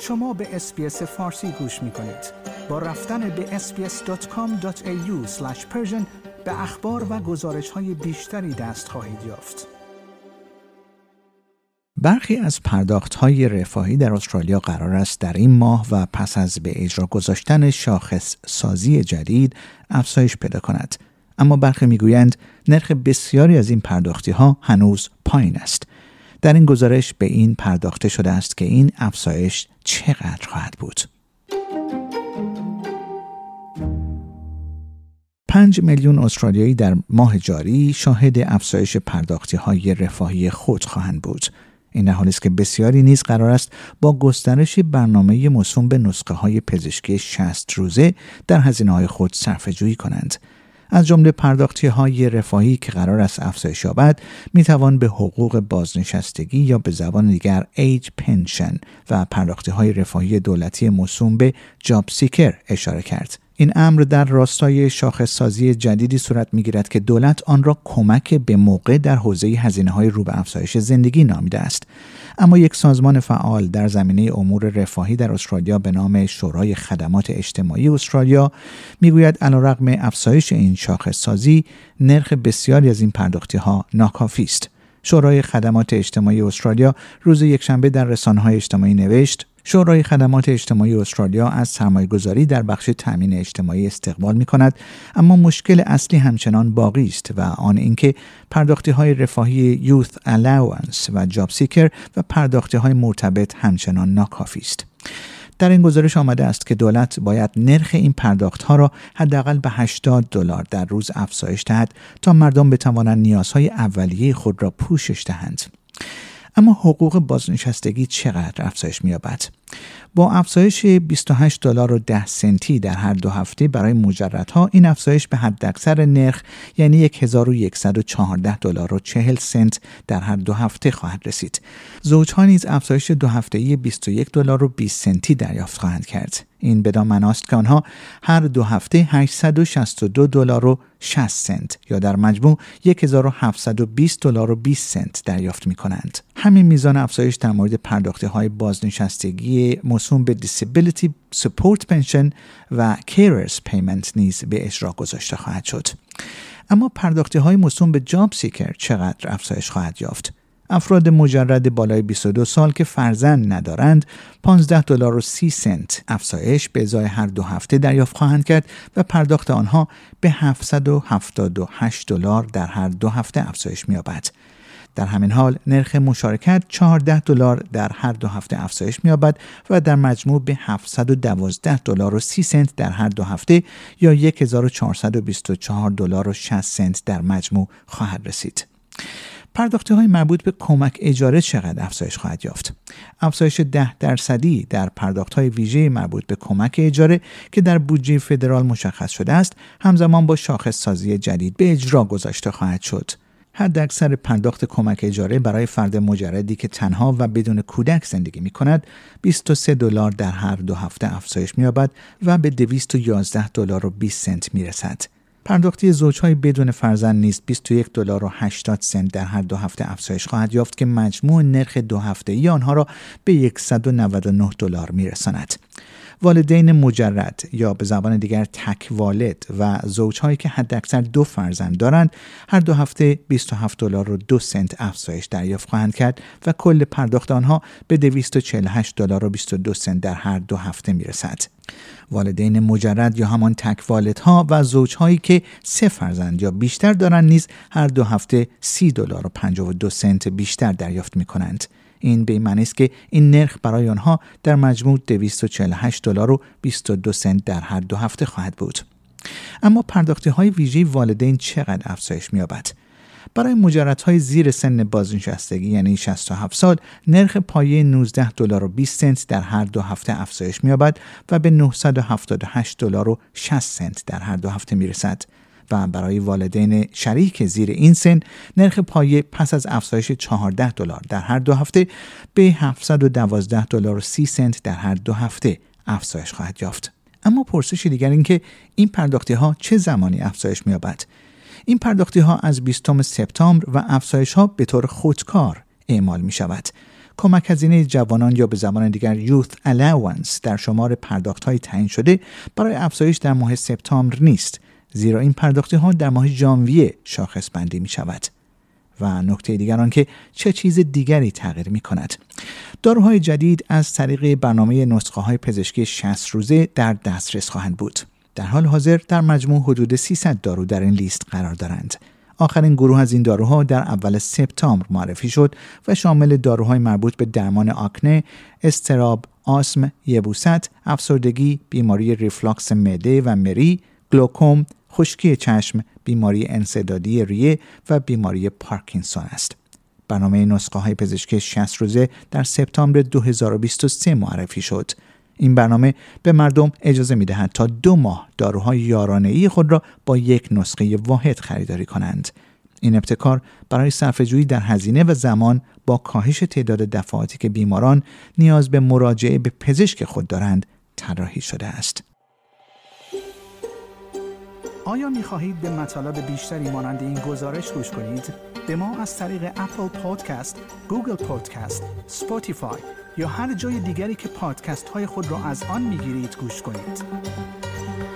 شما به اسپیس فارسی گوش می کنید. با رفتن به sbs.com.au به اخبار و گزارش های بیشتری دست خواهید یافت. برخی از پرداخت های رفاهی در استرالیا قرار است در این ماه و پس از به اجرا گذاشتن شاخص سازی جدید افزایش پیدا کند. اما برخی میگویند نرخ بسیاری از این پرداختی ها هنوز پایین است. در این گزارش به این پرداخته شده است که این افزایش چقدر خواهد بود؟ 5 میلیون استرالیایی در ماه جاری شاهد افزایش پرداختی های رفاهی خود خواهند بود. این در حالی است که بسیاری نیز قرار است با گسترش برنامه مصوم به نسخه های پزشکی 60 روزه در هزینه های خود صرفه کنند. از جمله پرداختی های رفاهی که قرار است افزایش یابد می توان به حقوق بازنشستگی یا به زبان دیگر ایج پنشن و پرداختی های رفاهی دولتی موسوم به جاب سیکر اشاره کرد این امر در راستای سازی جدیدی صورت میگیرد که دولت آن را کمک به موقع در حوزه هزینه های رو به افزایش زندگی نامیده است اما یک سازمان فعال در زمینه امور رفاهی در استرالیا به نام شورای خدمات اجتماعی استرالیا میگوید علیرغم افزایش این سازی نرخ بسیاری از این پرداختی ها ناکافی است شورای خدمات اجتماعی استرالیا روز یکشنبه در رسانه‌های اجتماعی نوشت شورای خدمات اجتماعی استرالیا از سرمایه گذاری در بخش تامین اجتماعی استقبال می کند اما مشکل اصلی همچنان باقی است و آن اینکه پرداختی های رفاهی یوث الاونس و جاب سیکر و پرداختی های مرتبط همچنان ناکافی است در این گزارش آمده است که دولت باید نرخ این پرداختها را حداقل به 80 دلار در روز افزایش دهد تا مردم بتوانند نیازهای اولیه خود را پوشش دهند. اما حقوق بازنشستگی چقدر افزایش مییابد با افزایش 28 دلار و 10 سنتی در هر دو هفته برای مجردها این افزایش به حد حداکثر نرخ یعنی 1114 دلار و 40 سنت در هر دو هفته خواهد رسید. زوجها نیز افزایش دو هفته‌ای 21 دلار و 20 سنتی دریافت خواهند کرد. این بدان مناست که آنها هر دو هفته 862 دلار و 60 سنت یا در مجموع 1720 دلار و 20 سنت دریافت می کنند. همین میزان افزایش در مورد پرداخته های بازنشستگی موسوم به Disability Support Pension و Carers Payment نیز به اجرا گذاشته خواهد شد. اما پرداخته های موسوم به جاب سیکر چقدر افزایش خواهد یافت؟ افراد مجرد بالای 22 سال که فرزند ندارند 15 دلار و 30 سنت افزایش به ازای هر دو هفته دریافت خواهند کرد و پرداخت آنها به 778 دلار در هر دو هفته افزایش می‌یابد. در همین حال نرخ مشارکت 14 دلار در هر دو هفته افزایش می‌یابد و در مجموع به 712 دلار و 30 سنت در هر دو هفته یا 1424 دلار و 60 سنت در مجموع خواهد رسید. پرداخته های مربوط به کمک اجاره چقدر افزایش خواهد یافت افزایش ده درصدی در پرداخت های ویژه مربوط به کمک اجاره که در بودجه فدرال مشخص شده است همزمان با شاخص سازی جدید به اجرا گذاشته خواهد شد حداکثر پرداخت کمک اجاره برای فرد مجردی که تنها و بدون کودک زندگی می کند 23 دلار در هر دو هفته افزایش می و به 211 دلار و 20 سنت می رسد. پرداختی زوجهای بدون فرزند نیست 21 دلار و 80 سنت در هر دو هفته افزایش خواهد یافت که مجموع نرخ دو هفته ای آنها را به 199 دلار میرساند. والدین مجرد یا به زبان دیگر تک والد و زوجهایی که حداکثر دو فرزند دارند هر دو هفته 27 دلار و دو سنت افزایش دریافت خواهند کرد و کل پرداخت آنها به 248 دلار و 22 سنت در هر دو هفته میرسد. والدین مجرد یا همان تک والدها و زوجهایی که سه فرزند یا بیشتر دارند نیز هر دو هفته 30 دلار و 52 سنت بیشتر دریافت می کنند. این به این معنی است که این نرخ برای آنها در مجموع 248 دلار و 22 سنت در هر دو هفته خواهد بود اما پرداخته های ویژه والدین چقدر افزایش می‌یابد برای های زیر سن بازنشستگی یعنی 67 سال نرخ پایه 19 دلار و 20 سنت در هر دو هفته افزایش می‌یابد و به 978 دلار و 60 سنت در هر دو هفته میرسد و برای والدین شریک زیر این سن نرخ پایه پس از افزایش 14 دلار در هر دو هفته به 712 دلار و 30 سنت در هر دو هفته افزایش خواهد یافت اما پرسش دیگر اینکه این, این پرداختی ها چه زمانی افزایش می‌یابد این پرداختی ها از 20 سپتامبر و افزایش ها به طور خودکار اعمال می شود. کمک هزینه جوانان یا به زمان دیگر یوت Allowance در شمار پرداخت های تعیین شده برای افزایش در ماه سپتامبر نیست زیرا این پرداختی ها در ماه ژانویه شاخص بندی می شود و نکته دیگر آنکه چه چیز دیگری تغییر می کند داروهای جدید از طریق برنامه نسخه های پزشکی 60 روزه در دسترس خواهند بود در حال حاضر در مجموع حدود 300 دارو در این لیست قرار دارند آخرین گروه از این داروها در اول سپتامبر معرفی شد و شامل داروهای مربوط به درمان آکنه، استراب، آسم، یبوست، افسردگی، بیماری ریفلاکس مده و مری، گلوکوم، خشکی چشم، بیماری انسدادی ریه و بیماری پارکینسون است. برنامه نسخه های پزشکی 60 روزه در سپتامبر 2023 معرفی شد. این برنامه به مردم اجازه می دهد تا دو ماه داروهای یارانه ای خود را با یک نسخه واحد خریداری کنند. این ابتکار برای جویی در هزینه و زمان با کاهش تعداد دفعاتی که بیماران نیاز به مراجعه به پزشک خود دارند طراحی شده است. آیا می خواهید به مطالب بیشتری مانند این گزارش گوش کنید؟ به ما از طریق اپل پادکست، گوگل پادکست، سپوتیفای یا هر جای دیگری که پادکست های خود را از آن می گیرید گوش کنید.